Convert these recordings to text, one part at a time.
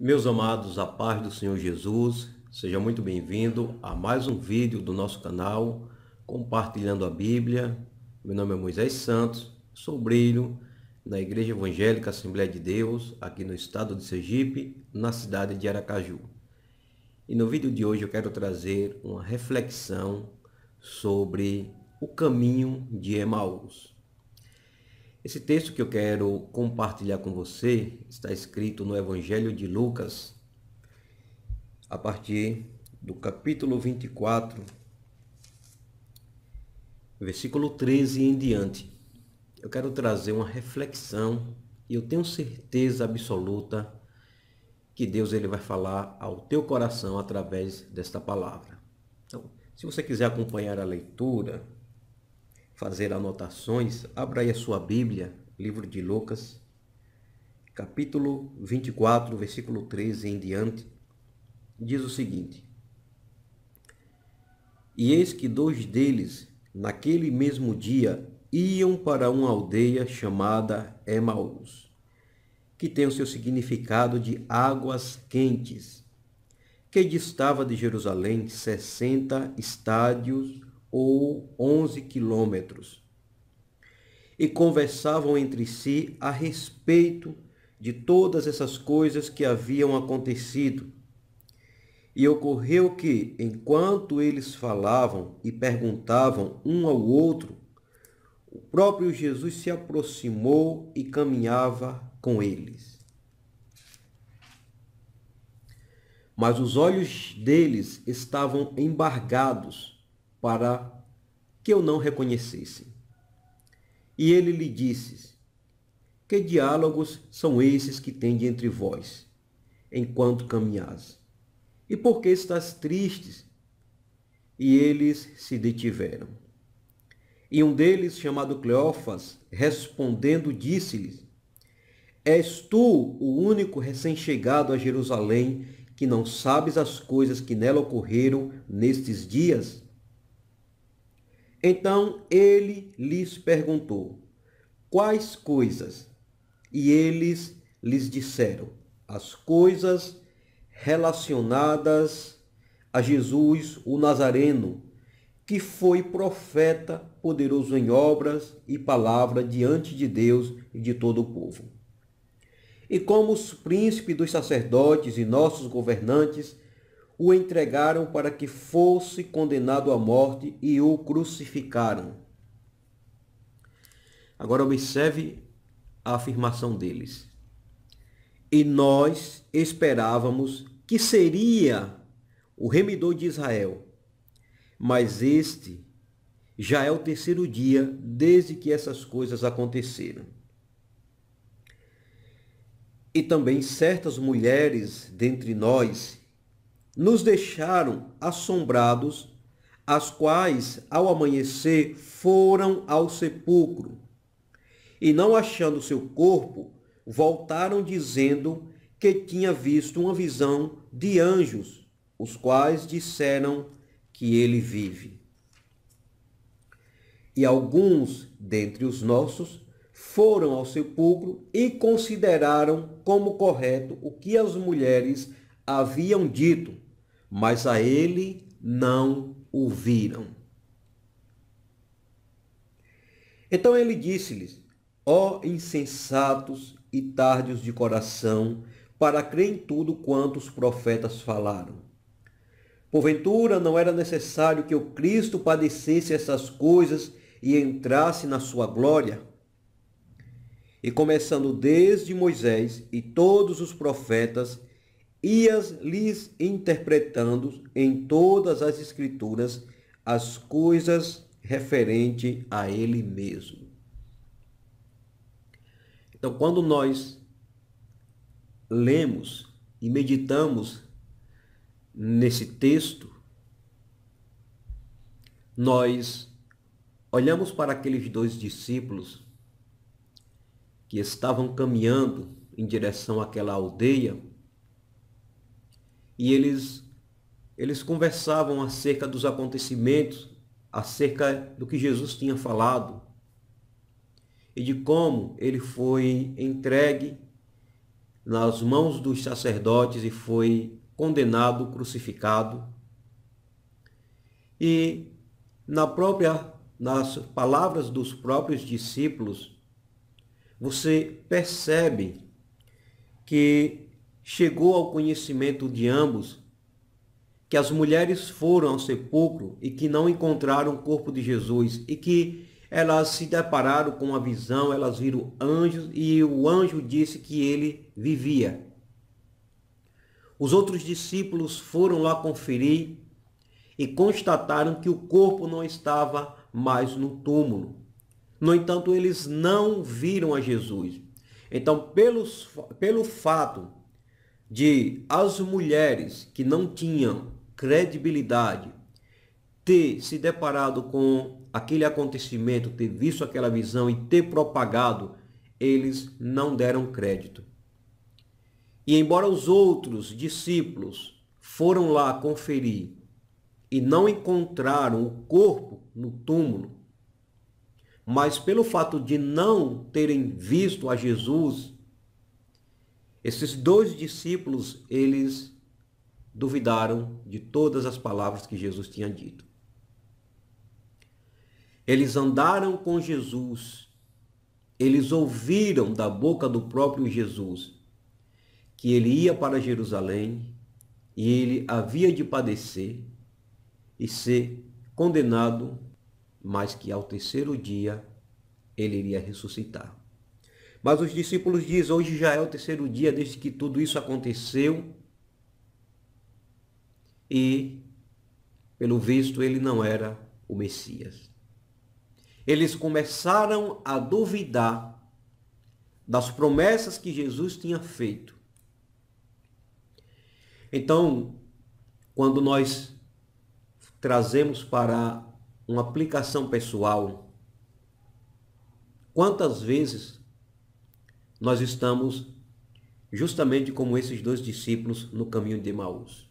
Meus amados, a paz do Senhor Jesus, seja muito bem-vindo a mais um vídeo do nosso canal Compartilhando a Bíblia. Meu nome é Moisés Santos, sou brilho na Igreja Evangélica Assembleia de Deus, aqui no estado de Sergipe, na cidade de Aracaju. E no vídeo de hoje eu quero trazer uma reflexão sobre o caminho de Emaús. Esse texto que eu quero compartilhar com você está escrito no Evangelho de Lucas, a partir do capítulo 24, versículo 13 em diante. Eu quero trazer uma reflexão e eu tenho certeza absoluta que Deus ele vai falar ao teu coração através desta palavra. Então, se você quiser acompanhar a leitura, fazer anotações, abra aí a sua Bíblia, livro de Lucas, capítulo 24, versículo 13 em diante, diz o seguinte: E eis que dois deles, naquele mesmo dia, iam para uma aldeia chamada Emaús, que tem o seu significado de águas quentes, que distava de Jerusalém sessenta estádios ou onze quilômetros, e conversavam entre si a respeito de todas essas coisas que haviam acontecido. E ocorreu que, enquanto eles falavam e perguntavam um ao outro, o próprio Jesus se aproximou e caminhava com eles. Mas os olhos deles estavam embargados para que eu não reconhecesse. E ele lhe disse: Que diálogos são esses que tende entre vós, enquanto caminhais? E por que estás tristes? E eles se detiveram. E um deles, chamado Cleófas, respondendo, disse-lhes: És tu o único recém-chegado a Jerusalém que não sabes as coisas que nela ocorreram nestes dias? Então ele lhes perguntou: Quais coisas? E eles lhes disseram: As coisas relacionadas a Jesus o Nazareno, que foi profeta poderoso em obras e palavra diante de Deus e de todo o povo. E como os príncipes dos sacerdotes e nossos governantes o entregaram para que fosse condenado à morte e o crucificaram. Agora observe a afirmação deles. E nós esperávamos que seria o remidor de Israel, mas este já é o terceiro dia desde que essas coisas aconteceram. E também certas mulheres dentre nós nos deixaram assombrados, as quais, ao amanhecer, foram ao sepulcro. E não achando seu corpo, voltaram dizendo que tinha visto uma visão de anjos, os quais disseram que ele vive. E alguns dentre os nossos foram ao sepulcro e consideraram como correto o que as mulheres haviam dito mas a ele não o viram. Então ele disse-lhes: Ó insensatos e tardios de coração, para crer em tudo quanto os profetas falaram. Porventura não era necessário que o Cristo padecesse essas coisas e entrasse na sua glória? E começando desde Moisés e todos os profetas, ias lhes interpretando em todas as escrituras as coisas referente a ele mesmo. Então, quando nós lemos e meditamos nesse texto, nós olhamos para aqueles dois discípulos que estavam caminhando em direção àquela aldeia e eles, eles conversavam acerca dos acontecimentos, acerca do que Jesus tinha falado e de como ele foi entregue nas mãos dos sacerdotes e foi condenado, crucificado. E na própria nas palavras dos próprios discípulos, você percebe que chegou ao conhecimento de ambos que as mulheres foram ao sepulcro e que não encontraram o corpo de Jesus e que elas se depararam com a visão, elas viram anjos e o anjo disse que ele vivia. Os outros discípulos foram lá conferir e constataram que o corpo não estava mais no túmulo. No entanto, eles não viram a Jesus. Então, pelos, pelo fato de as mulheres que não tinham credibilidade ter se deparado com aquele acontecimento, ter visto aquela visão e ter propagado, eles não deram crédito. E embora os outros discípulos foram lá conferir e não encontraram o corpo no túmulo, mas pelo fato de não terem visto a Jesus esses dois discípulos, eles duvidaram de todas as palavras que Jesus tinha dito. Eles andaram com Jesus, eles ouviram da boca do próprio Jesus que ele ia para Jerusalém e ele havia de padecer e ser condenado, mas que ao terceiro dia ele iria ressuscitar. Mas os discípulos dizem: Hoje já é o terceiro dia desde que tudo isso aconteceu. E, pelo visto, ele não era o Messias. Eles começaram a duvidar das promessas que Jesus tinha feito. Então, quando nós trazemos para uma aplicação pessoal, quantas vezes nós estamos justamente como esses dois discípulos no caminho de Emaús.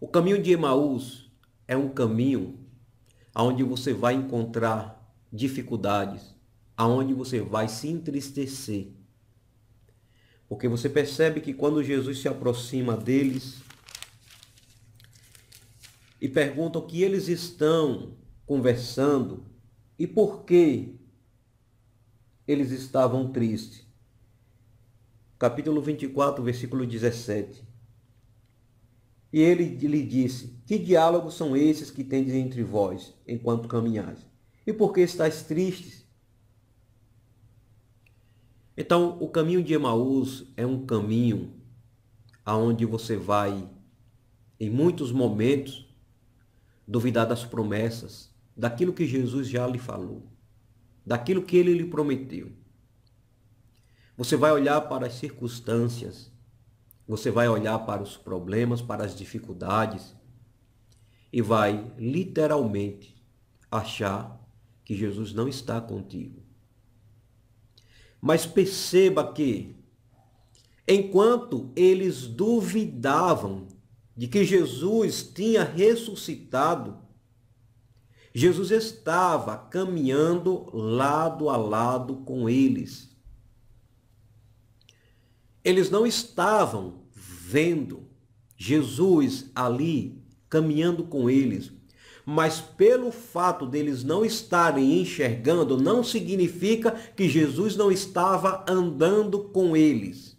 O caminho de Emaús é um caminho aonde você vai encontrar dificuldades, aonde você vai se entristecer. Porque você percebe que quando Jesus se aproxima deles e pergunta o que eles estão conversando e por que eles estavam tristes. Capítulo 24, versículo 17. E ele lhe disse: Que diálogos são esses que tendes entre vós, enquanto caminhais? E por que estáis tristes? Então, o caminho de Emaús é um caminho aonde você vai, em muitos momentos, duvidar das promessas, daquilo que Jesus já lhe falou daquilo que ele lhe prometeu. Você vai olhar para as circunstâncias, você vai olhar para os problemas, para as dificuldades e vai literalmente achar que Jesus não está contigo. Mas perceba que, enquanto eles duvidavam de que Jesus tinha ressuscitado, Jesus estava caminhando lado a lado com eles. Eles não estavam vendo Jesus ali caminhando com eles, mas pelo fato deles não estarem enxergando, não significa que Jesus não estava andando com eles.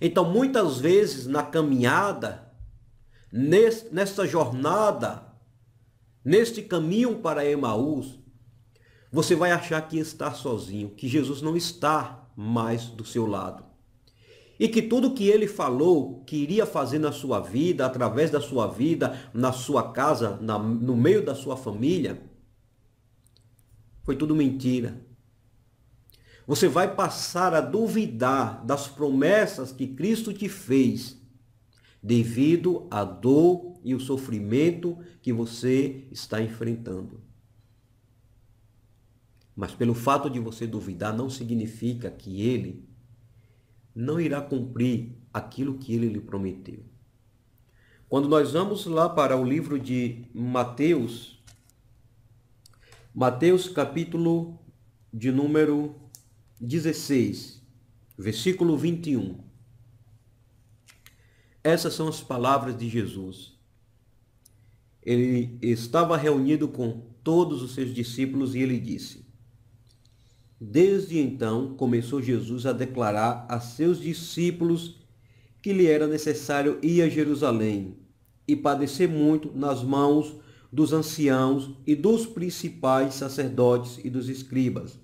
Então, muitas vezes na caminhada, nessa jornada neste caminho para Emaús, você vai achar que está sozinho, que Jesus não está mais do seu lado. E que tudo que ele falou que iria fazer na sua vida, através da sua vida, na sua casa, na, no meio da sua família, foi tudo mentira. Você vai passar a duvidar das promessas que Cristo te fez, devido à dor e o sofrimento que você está enfrentando. Mas pelo fato de você duvidar, não significa que ele não irá cumprir aquilo que ele lhe prometeu. Quando nós vamos lá para o livro de Mateus, Mateus capítulo de número 16, versículo 21. Essas são as palavras de Jesus ele estava reunido com todos os seus discípulos e ele disse: Desde então começou Jesus a declarar a seus discípulos que lhe era necessário ir a Jerusalém e padecer muito nas mãos dos anciãos e dos principais sacerdotes e dos escribas,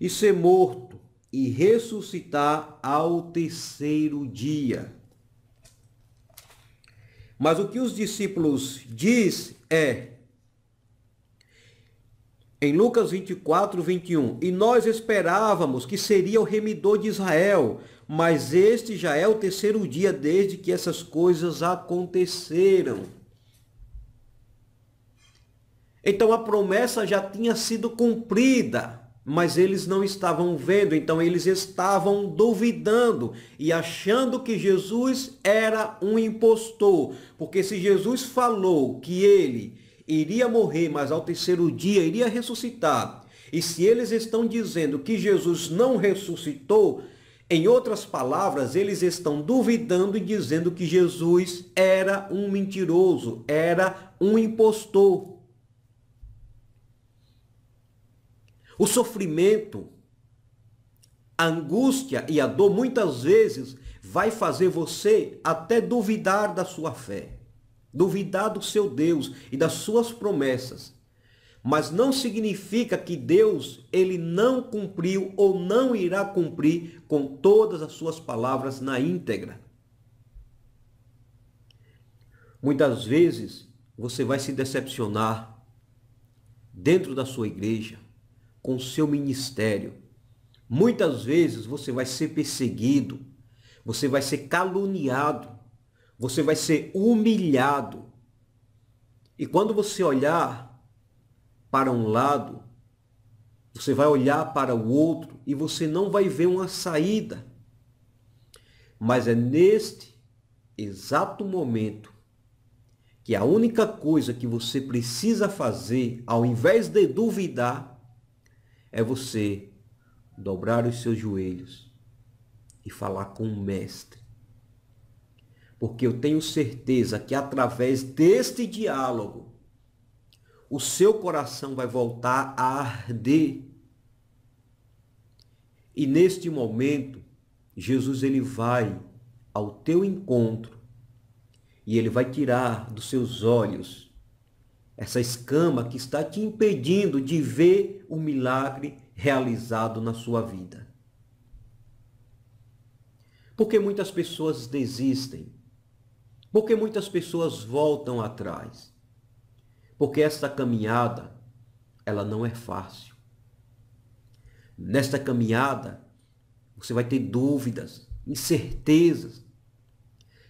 e ser morto e ressuscitar ao terceiro dia. Mas o que os discípulos diz é em Lucas 24, 21, e nós esperávamos que seria o remidor de Israel, mas este já é o terceiro dia desde que essas coisas aconteceram. Então a promessa já tinha sido cumprida mas eles não estavam vendo, então eles estavam duvidando e achando que Jesus era um impostor, porque se Jesus falou que ele iria morrer, mas ao terceiro dia iria ressuscitar, e se eles estão dizendo que Jesus não ressuscitou, em outras palavras, eles estão duvidando e dizendo que Jesus era um mentiroso, era um impostor. O sofrimento, a angústia e a dor muitas vezes vai fazer você até duvidar da sua fé, duvidar do seu Deus e das suas promessas. Mas não significa que Deus ele não cumpriu ou não irá cumprir com todas as suas palavras na íntegra. Muitas vezes você vai se decepcionar dentro da sua igreja, com o seu ministério. Muitas vezes você vai ser perseguido, você vai ser caluniado, você vai ser humilhado. E quando você olhar para um lado, você vai olhar para o outro e você não vai ver uma saída. Mas é neste exato momento que a única coisa que você precisa fazer, ao invés de duvidar, é você dobrar os seus joelhos e falar com o Mestre. Porque eu tenho certeza que através deste diálogo, o seu coração vai voltar a arder. E neste momento, Jesus ele vai ao teu encontro e ele vai tirar dos seus olhos essa escama que está te impedindo de ver o milagre realizado na sua vida. Porque muitas pessoas desistem. Porque muitas pessoas voltam atrás. Porque esta caminhada, ela não é fácil. Nesta caminhada, você vai ter dúvidas, incertezas.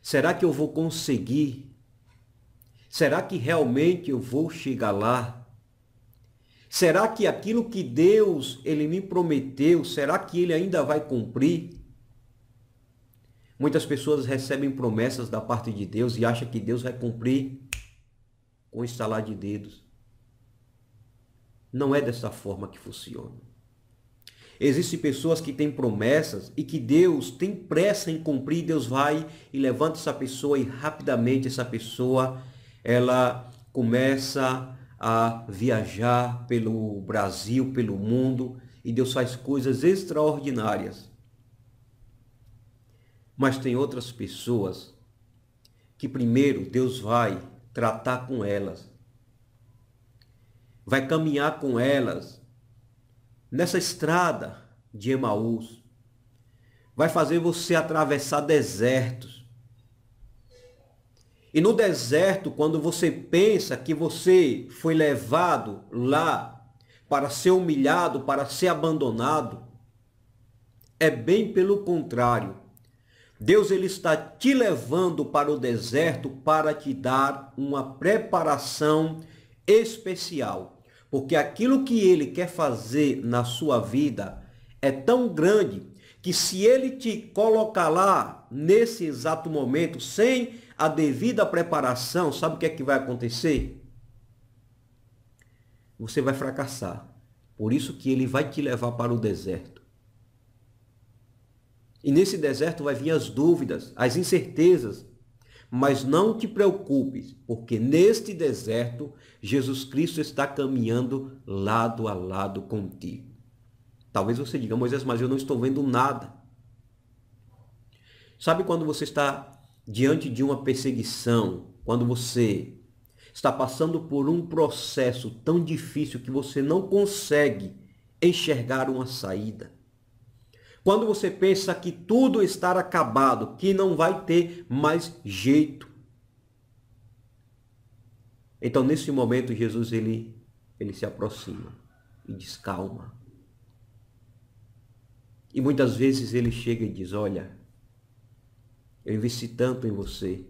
Será que eu vou conseguir? Será que realmente eu vou chegar lá? Será que aquilo que Deus ele me prometeu, será que ele ainda vai cumprir? Muitas pessoas recebem promessas da parte de Deus e acham que Deus vai cumprir com estalar de dedos. Não é dessa forma que funciona. Existem pessoas que têm promessas e que Deus tem pressa em cumprir, Deus vai e levanta essa pessoa e rapidamente essa pessoa ela começa a viajar pelo Brasil, pelo mundo, e Deus faz coisas extraordinárias. Mas tem outras pessoas que primeiro Deus vai tratar com elas, vai caminhar com elas nessa estrada de Emaús, vai fazer você atravessar desertos, e no deserto, quando você pensa que você foi levado lá para ser humilhado, para ser abandonado, é bem pelo contrário. Deus ele está te levando para o deserto para te dar uma preparação especial, porque aquilo que ele quer fazer na sua vida é tão grande que se ele te colocar lá nesse exato momento sem a devida preparação, sabe o que é que vai acontecer? Você vai fracassar. Por isso que ele vai te levar para o deserto. E nesse deserto vai vir as dúvidas, as incertezas. Mas não te preocupes, porque neste deserto Jesus Cristo está caminhando lado a lado contigo. Talvez você diga, Moisés, mas eu não estou vendo nada. Sabe quando você está diante de uma perseguição, quando você está passando por um processo tão difícil que você não consegue enxergar uma saída. Quando você pensa que tudo está acabado, que não vai ter mais jeito. Então, nesse momento, Jesus ele, ele se aproxima e diz: calma. E muitas vezes ele chega e diz: olha, eu investi tanto em você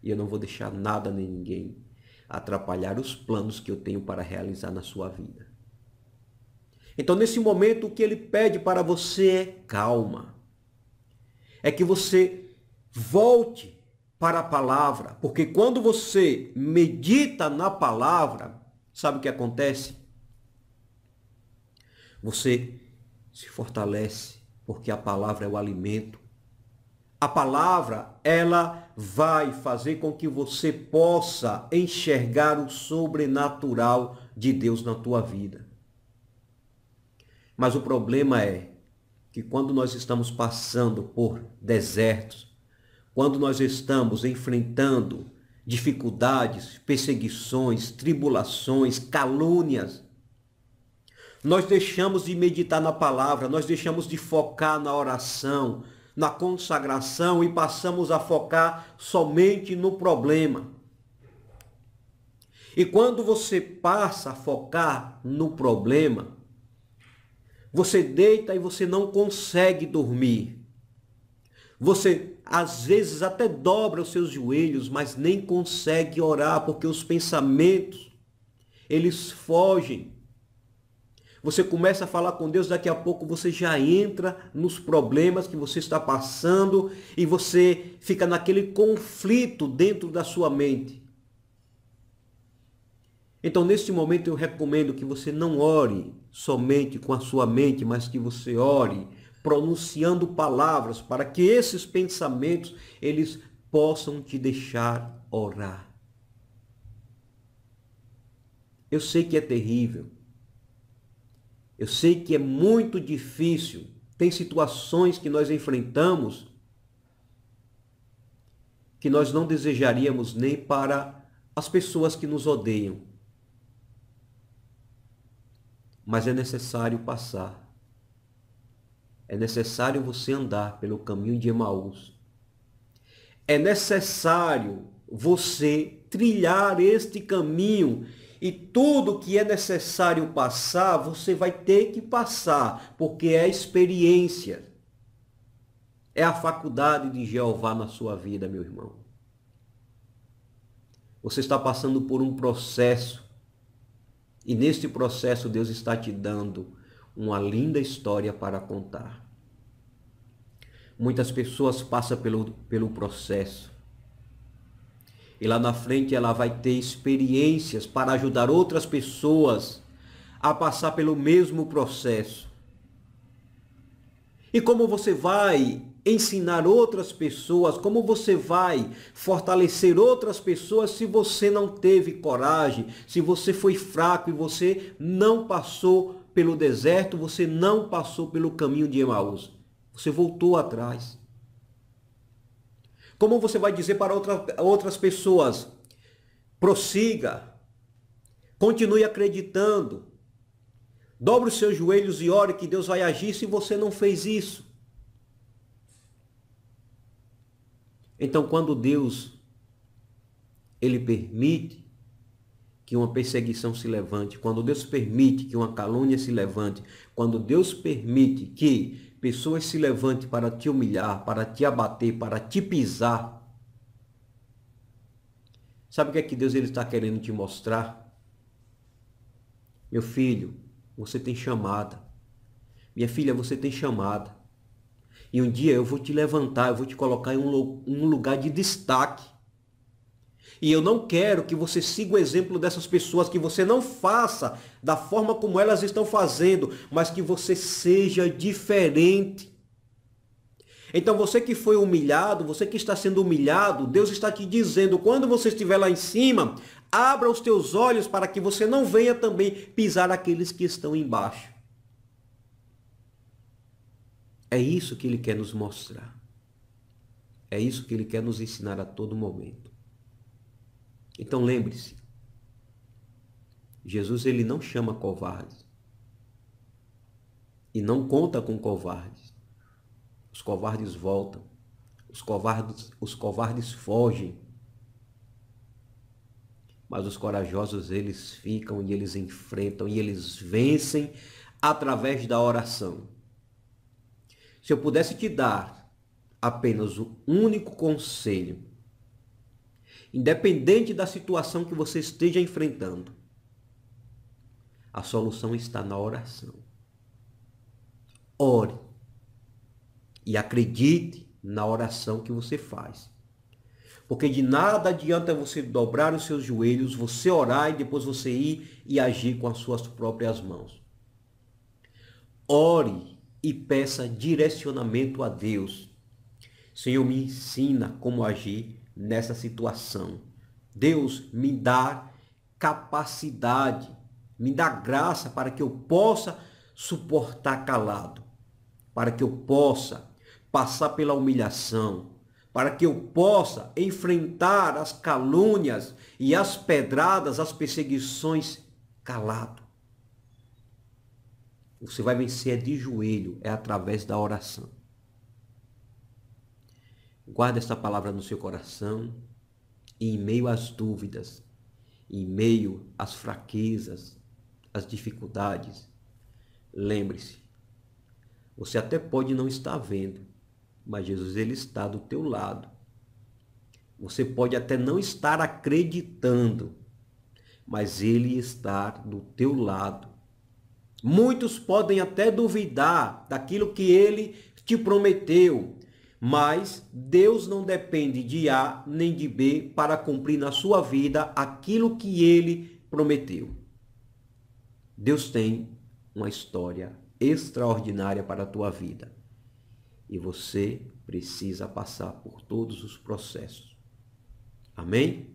e eu não vou deixar nada nem ninguém atrapalhar os planos que eu tenho para realizar na sua vida. Então, nesse momento, o que ele pede para você é calma. É que você volte para a palavra, porque quando você medita na palavra, sabe o que acontece? Você se fortalece, porque a palavra é o alimento a palavra, ela vai fazer com que você possa enxergar o sobrenatural de Deus na tua vida. Mas o problema é que quando nós estamos passando por desertos, quando nós estamos enfrentando dificuldades, perseguições, tribulações, calúnias, nós deixamos de meditar na palavra, nós deixamos de focar na oração, na consagração e passamos a focar somente no problema. E quando você passa a focar no problema, você deita e você não consegue dormir. Você às vezes até dobra os seus joelhos, mas nem consegue orar porque os pensamentos eles fogem você começa a falar com Deus, daqui a pouco você já entra nos problemas que você está passando e você fica naquele conflito dentro da sua mente. Então, neste momento, eu recomendo que você não ore somente com a sua mente, mas que você ore pronunciando palavras para que esses pensamentos eles possam te deixar orar. Eu sei que é terrível, eu sei que é muito difícil, tem situações que nós enfrentamos que nós não desejaríamos nem para as pessoas que nos odeiam. Mas é necessário passar. É necessário você andar pelo caminho de Emaús. É necessário você trilhar este caminho e tudo que é necessário passar, você vai ter que passar, porque é a experiência. É a faculdade de Jeová na sua vida, meu irmão. Você está passando por um processo. E neste processo, Deus está te dando uma linda história para contar. Muitas pessoas passam pelo, pelo processo e lá na frente ela vai ter experiências para ajudar outras pessoas a passar pelo mesmo processo. E como você vai ensinar outras pessoas, como você vai fortalecer outras pessoas se você não teve coragem, se você foi fraco e você não passou pelo deserto, você não passou pelo caminho de Emaús. Você voltou atrás. Como você vai dizer para outra, outras pessoas, prossiga, continue acreditando, dobre os seus joelhos e ore que Deus vai agir se você não fez isso? Então, quando Deus ele permite que uma perseguição se levante, quando Deus permite que uma calúnia se levante, quando Deus permite que pessoas se levantem para te humilhar, para te abater, para te pisar. Sabe o que é que Deus ele está querendo te mostrar? Meu filho, você tem chamada. Minha filha, você tem chamada. E um dia eu vou te levantar, eu vou te colocar em um lugar de destaque. E eu não quero que você siga o exemplo dessas pessoas, que você não faça da forma como elas estão fazendo, mas que você seja diferente. Então você que foi humilhado, você que está sendo humilhado, Deus está te dizendo, quando você estiver lá em cima, abra os teus olhos para que você não venha também pisar aqueles que estão embaixo. É isso que ele quer nos mostrar. É isso que ele quer nos ensinar a todo momento. Então lembre-se, Jesus ele não chama covardes e não conta com covardes. Os covardes voltam, os covardes, os covardes fogem, mas os corajosos eles ficam e eles enfrentam e eles vencem através da oração. Se eu pudesse te dar apenas o único conselho Independente da situação que você esteja enfrentando, a solução está na oração. Ore e acredite na oração que você faz. Porque de nada adianta você dobrar os seus joelhos, você orar e depois você ir e agir com as suas próprias mãos. Ore e peça direcionamento a Deus. Senhor, me ensina como agir nessa situação. Deus me dá capacidade, me dá graça para que eu possa suportar calado, para que eu possa passar pela humilhação, para que eu possa enfrentar as calúnias e as pedradas, as perseguições calado. Você vai vencer é de joelho, é através da oração. Guarde essa palavra no seu coração e em meio às dúvidas, em meio às fraquezas, às dificuldades, lembre-se, você até pode não estar vendo, mas Jesus ele está do teu lado. Você pode até não estar acreditando, mas ele está do teu lado. Muitos podem até duvidar daquilo que ele te prometeu, mas Deus não depende de A nem de B para cumprir na sua vida aquilo que ele prometeu. Deus tem uma história extraordinária para a tua vida. E você precisa passar por todos os processos. Amém?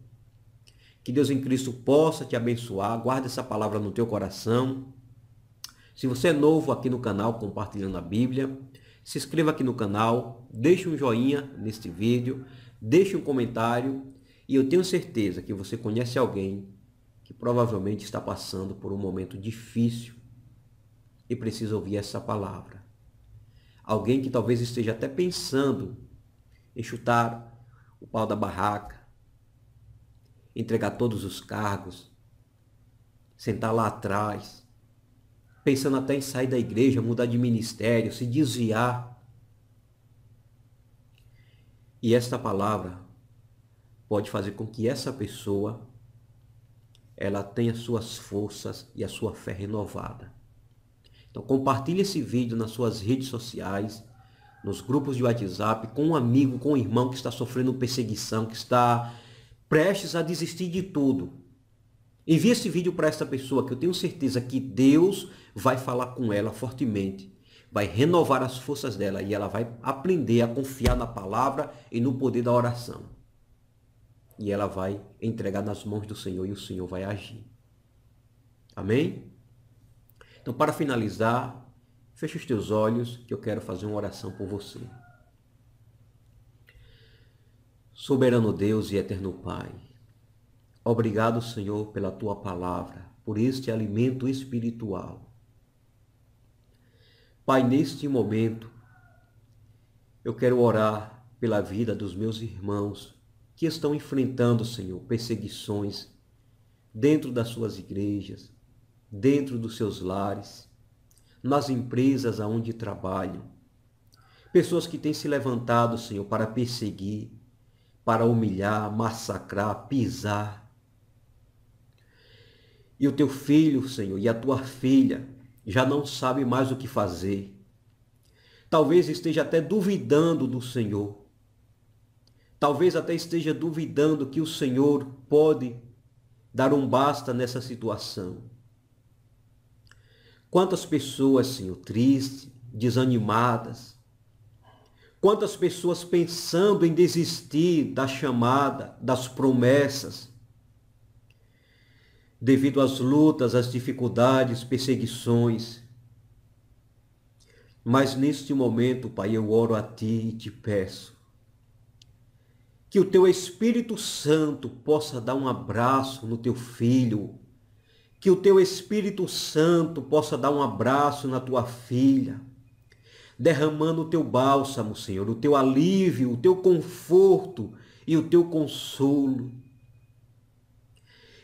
Que Deus em Cristo possa te abençoar. Guarda essa palavra no teu coração. Se você é novo aqui no canal Compartilhando a Bíblia, se inscreva aqui no canal, deixe um joinha neste vídeo, deixe um comentário e eu tenho certeza que você conhece alguém que provavelmente está passando por um momento difícil e precisa ouvir essa palavra. Alguém que talvez esteja até pensando em chutar o pau da barraca, entregar todos os cargos, sentar lá atrás, pensando até em sair da igreja, mudar de ministério, se desviar. E esta palavra pode fazer com que essa pessoa ela tenha suas forças e a sua fé renovada. Então compartilhe esse vídeo nas suas redes sociais, nos grupos de WhatsApp, com um amigo, com um irmão que está sofrendo perseguição, que está prestes a desistir de tudo. Envie esse vídeo para essa pessoa que eu tenho certeza que Deus vai falar com ela fortemente. Vai renovar as forças dela e ela vai aprender a confiar na palavra e no poder da oração. E ela vai entregar nas mãos do Senhor e o Senhor vai agir. Amém? Então, para finalizar, feche os teus olhos que eu quero fazer uma oração por você. Soberano Deus e eterno Pai, Obrigado, Senhor, pela tua palavra, por este alimento espiritual. Pai, neste momento, eu quero orar pela vida dos meus irmãos que estão enfrentando, Senhor, perseguições dentro das suas igrejas, dentro dos seus lares, nas empresas aonde trabalham. Pessoas que têm se levantado, Senhor, para perseguir, para humilhar, massacrar, pisar, e o teu filho, Senhor, e a tua filha já não sabe mais o que fazer. Talvez esteja até duvidando do Senhor. Talvez até esteja duvidando que o Senhor pode dar um basta nessa situação. Quantas pessoas, Senhor, tristes, desanimadas. Quantas pessoas pensando em desistir da chamada, das promessas, devido às lutas, às dificuldades, perseguições. Mas neste momento, Pai, eu oro a Ti e te peço que o Teu Espírito Santo possa dar um abraço no Teu filho, que o Teu Espírito Santo possa dar um abraço na Tua filha, derramando o Teu bálsamo, Senhor, o Teu alívio, o Teu conforto e o Teu consolo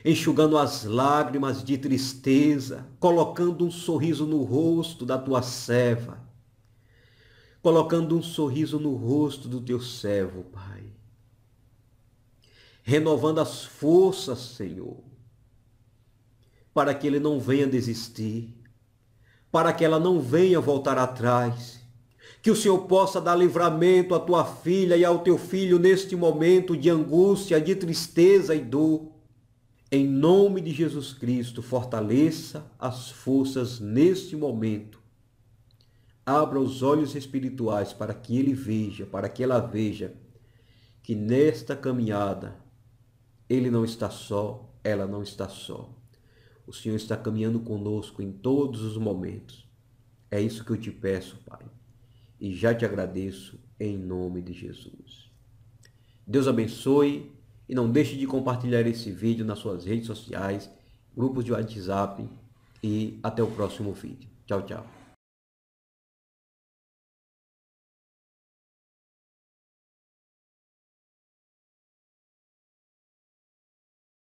enxugando as lágrimas de tristeza, colocando um sorriso no rosto da tua serva, colocando um sorriso no rosto do teu servo, Pai. Renovando as forças, Senhor, para que ele não venha desistir, para que ela não venha voltar atrás, que o Senhor possa dar livramento à tua filha e ao teu filho neste momento de angústia, de tristeza e dor. Em nome de Jesus Cristo, fortaleça as forças neste momento. Abra os olhos espirituais para que ele veja, para que ela veja que nesta caminhada ele não está só, ela não está só. O Senhor está caminhando conosco em todos os momentos. É isso que eu te peço, Pai. E já te agradeço em nome de Jesus. Deus abençoe e não deixe de compartilhar esse vídeo nas suas redes sociais, grupos de WhatsApp e até o próximo vídeo. Tchau, tchau.